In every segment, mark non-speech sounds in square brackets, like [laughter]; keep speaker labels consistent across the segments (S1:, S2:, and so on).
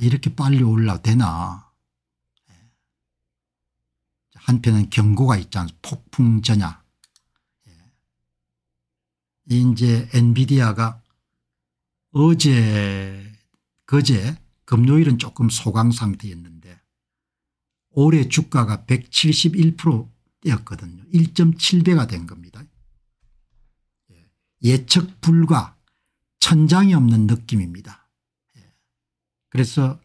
S1: 아, 이렇게 빨리 올라 되나. 예. 한편은 경고가 있지 않습니까 폭풍 전야. 예. 이제 엔비디아가 어제 그제 금요일은 조금 소강 상태였는데 올해 주가가 1 7 1뛰었거든요 1.7배가 된 겁니다. 예. 예측 불과 천장이 없는 느낌입니다. 그래서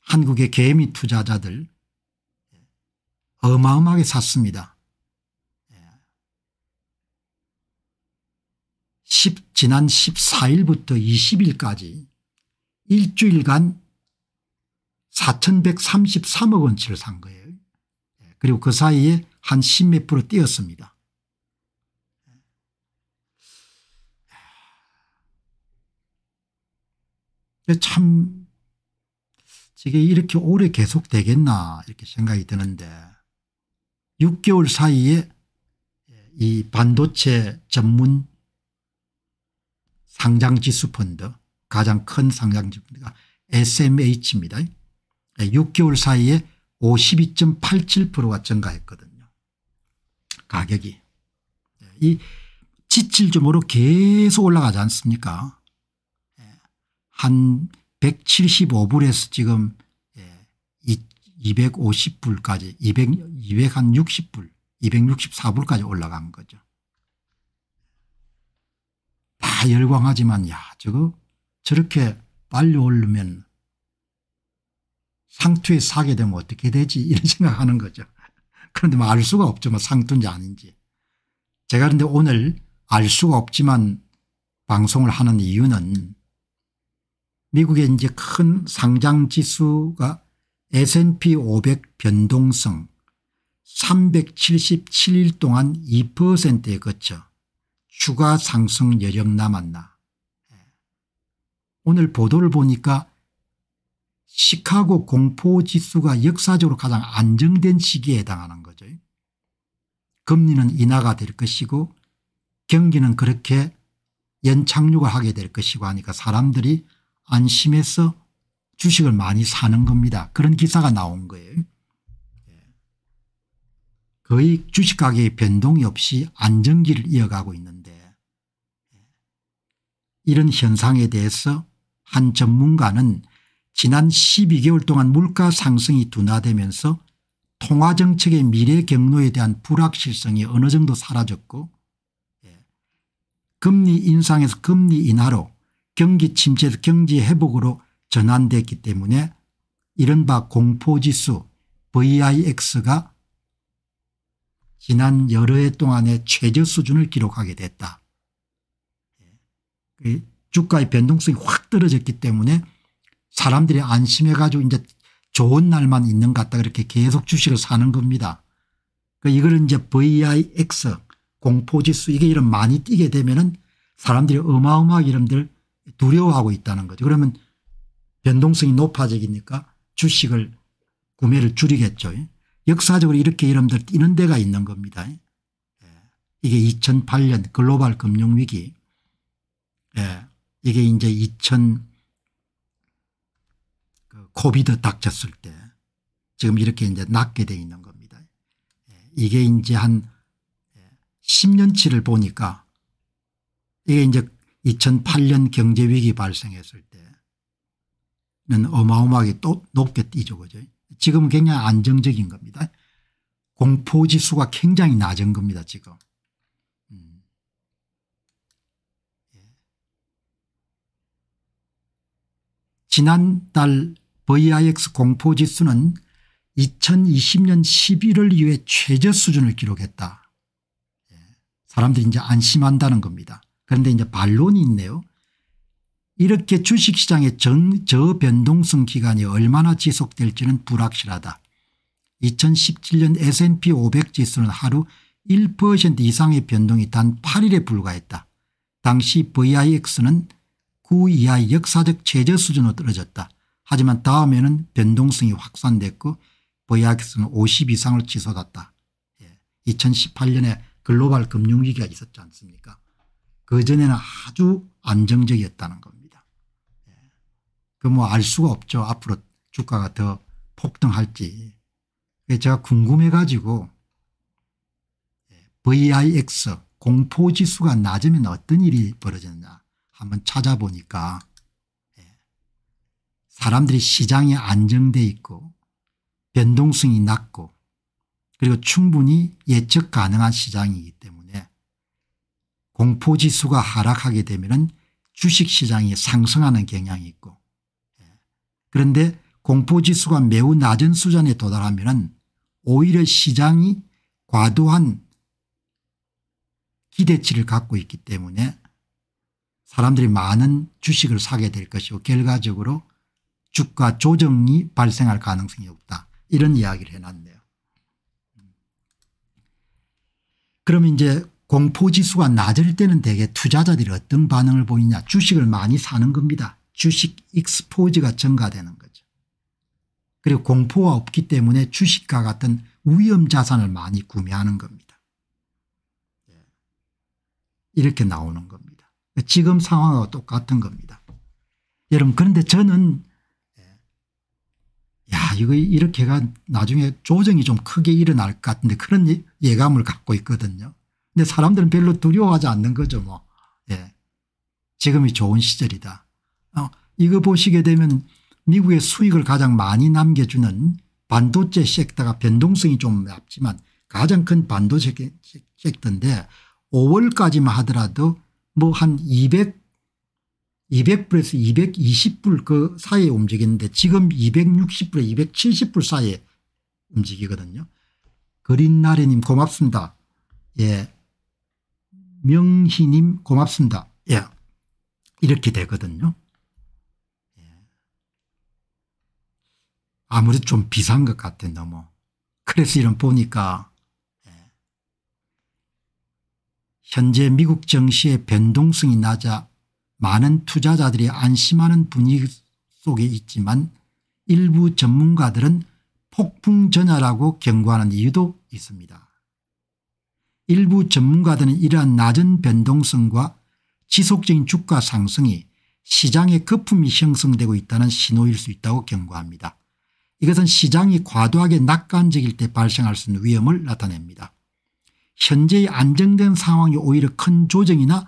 S1: 한국의 개미 투자자들 어마어마하게 샀습니다. 10, 지난 14일부터 20일까지 일주일간 4,133억 원치를 산 거예요. 그리고 그 사이에 한 10 몇 프로 뛰었습니다. 참 이게 이렇게 오래 계속 되겠나 이렇게 생각이 드는데 6개월 사이에 이 반도체 전문 상장지수 펀드 가장 큰 상장지수 펀드가 SMH입니다. 6개월 예, 사이에 52.87%가 증가했거든요. 가격이. 예, 이 지칠 점으로 계속 올라가지 않습니까 한 175불에서 지금 250불까지 200, 260불 264불까지 올라간 거죠. 다 열광하지만 야 저거 저렇게 빨리 오르면 상투에 사게 되면 어떻게 되지 [laughs] 이런 생각하는 거죠. 그런데 뭐알 수가 없죠. 뭐 상투인지 아닌지. 제가 그런데 오늘 알 수가 없지만 방송을 하는 이유는 미국의 이제 큰 상장 지수가 S&P 500 변동성 377일 동안 2%에 거쳐 추가 상승 여력 남았나. 예. 오늘 보도를 보니까 시카고 공포지수가 역사적으로 가장 안정된 시기에 해당하는 거죠. 금리는 인하가 될 것이고 경기는 그렇게 연착륙을 하게 될 것이고 하니까 사람들이 안심해서 주식을 많이 사는 겁니다. 그런 기사가 나온 거예요. 예. 거의 주식 가격의 변동이 없이 안정기를 이어가고 있는데 예. 이런 현상에 대해서 한 전문가는 지난 12개월 동안 물가 상승이 둔화되면서 통화정책의 미래 경로에 대한 불확실성이 어느 정도 사라졌고 예. 금리 인상에서 금리 인하로 경기 침체에서 경제 회복으로 전환됐기 때문에 이른바 공포지수 VIX가 지난 여러 해 동안의 최저 수준을 기록하게 됐다. 그 주가의 변동성이 확 떨어졌기 때문에 사람들이 안심해 가지고 이제 좋은 날만 있는 것 같다 그렇게 계속 주식을 사는 겁니다. 그 이걸 이제 VIX 공포지수 이게 이런 많이 뛰게 되면은 사람들이 어마어마하게 이름들 두려워하고 있다는 거죠. 그러면 변동성이 높아지니까 주식을 구매를 줄이겠죠. 역사적으로 이렇게 이름들 뛰는 데가 있는 겁니다. 예. 이게 2008년 글로벌 금융위기 예. 이게 이제 2000 그 코비드 닥쳤을 때 지금 이렇게 이제 낮게 돼 있는 겁니다. 예. 이게 이제 한 10년치를 보니까 이게 이제 2008년 경제위기 발생했을 때는 어마어마하게 또 높게 뛰죠. 그죠? 지금 굉장히 안정적인 겁니다. 공포지수가 굉장히 낮은 겁니다. 지금. 음. 예. 지난달 VIX 공포지수는 2020년 11월 이후에 최저 수준을 기록했다. 예. 사람들이 이제 안심한다는 겁니다. 그런데 이제 반론이 있네요. 이렇게 주식시장의 전, 저변동성 기간이 얼마나 지속될지는 불확실하다. 2017년 S&P 500 지수는 하루 1% 이상의 변동이 단 8일에 불과했다. 당시 VIX는 9이하 역사적 최저 수준으로 떨어졌다. 하지만 다음에는 변동성이 확산됐고 VIX는 50이상으 치솟았다. 2018년에 예, 글로벌 금융위기가 있었지 않습니까 그전에는 아주 안정적이었다는 겁니다. 예. 그뭐 알 수가 없죠. 앞으로 주가가 더 폭등할지. 제가 궁금해 가지고 예, VIX 공포지수가 낮으면 어떤 일이 벌어지냐 한번 찾아보니까 예, 사람들이 시장이 안정돼 있고 변동성이 낮고 그리고 충분히 예측 가능한 시장이기 때문에 공포지수가 하락하게 되면 주식시장이 상승하는 경향이 있고 예. 그런데 공포지수가 매우 낮은 수준에 도달하면 오히려 시장이 과도한 기대치를 갖고 있기 때문에 사람들이 많은 주식을 사게 될 것이고 결과적으로 주가 조정이 발생할 가능성이 없다 이런 이야기를 해놨네요. 음. 그럼 이제 공포지수가 낮을 때는 대개 투자자들이 어떤 반응을 보이냐 주식을 많이 사는 겁니다. 주식 익스포즈가 증가되는 거죠. 그리고 공포가 없기 때문에 주식과 같은 위험 자산을 많이 구매하는 겁니다. 이렇게 나오는 겁니다. 지금 상황과 똑같은 겁니다. 여러분 그런데 저는 야 이거 이렇게가 나중에 조정이 좀 크게 일어날 것 같은데 그런 예, 예감을 갖고 있거든요. 근데 사람들은 별로 두려워하지 않는 거죠 뭐. 예. 지금이 좋은 시절이다. 어, 이거 보시게 되면 미국의 수익을 가장 많이 남겨주는 반도체 섹터가 변동성이 좀 낮지만 가장 큰 반도체 섹터인데 5월까지만 하더라도 뭐 한 200, 200불에서 220불 그 사이에 움직이는데 지금 260불에 270불 사이에 움직이거든요. 그린나리님 고맙습니다. 예. 명희님 고맙습니다. 예. 이렇게 되거든요. 예. 아무래도 좀 비싼 것 같아 너무. 뭐. 그래서 이런 보니까 예. 현재 미국 정시의 변동성이 낮아 많은 투자자들이 안심하는 분위기 속에 있지만 일부 전문가들은 폭풍 전야라고 경고하는 이유도 있습니다. 일부 전문가들은 이러한 낮은 변동성과 지속적인 주가 상승이 시장의 거품이 형성되고 있다는 신호일 수 있다고 경고합니다. 이것은 시장이 과도하게 낙관적일 때 발생할 수 있는 위험을 나타냅니다. 현재의 안정된 상황이 오히려 큰 조정이나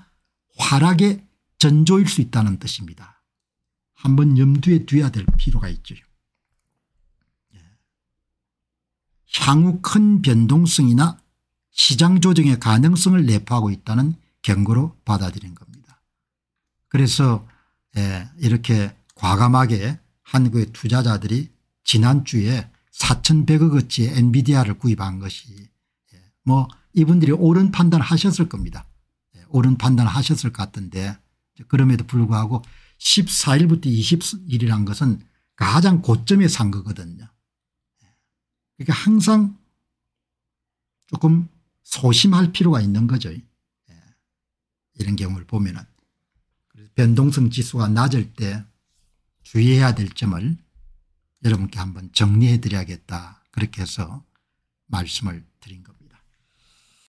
S1: 활락의 전조일 수 있다는 뜻입니다. 한번 염두에 두어야 될 필요가 있죠. 향후 큰 변동성이나 시장 조정의 가능성을 내포하고 있다는 경고로 받아들인 겁니다. 그래서 예, 이렇게 과감하게 한국의 투자자들이 지난주에 4,100억어치의 엔비디아를 구입한 것이 예, 뭐 이분들이 옳은 판단을 하셨을 겁니다. 예, 옳은 판단을 하셨을 것 같은데 그럼에도 불구하고 14일부터 20일이란 것은 가장 고점에 산 거거든요. 그러니까 항상 조금 소심할 필요가 있는 거죠. 예. 이런 경우를 보면은 변동성 지수가 낮을 때 주의해야 될 점을 여러분께 한번 정리해 드려야겠다 그렇게 해서 말씀을 드린 겁니다.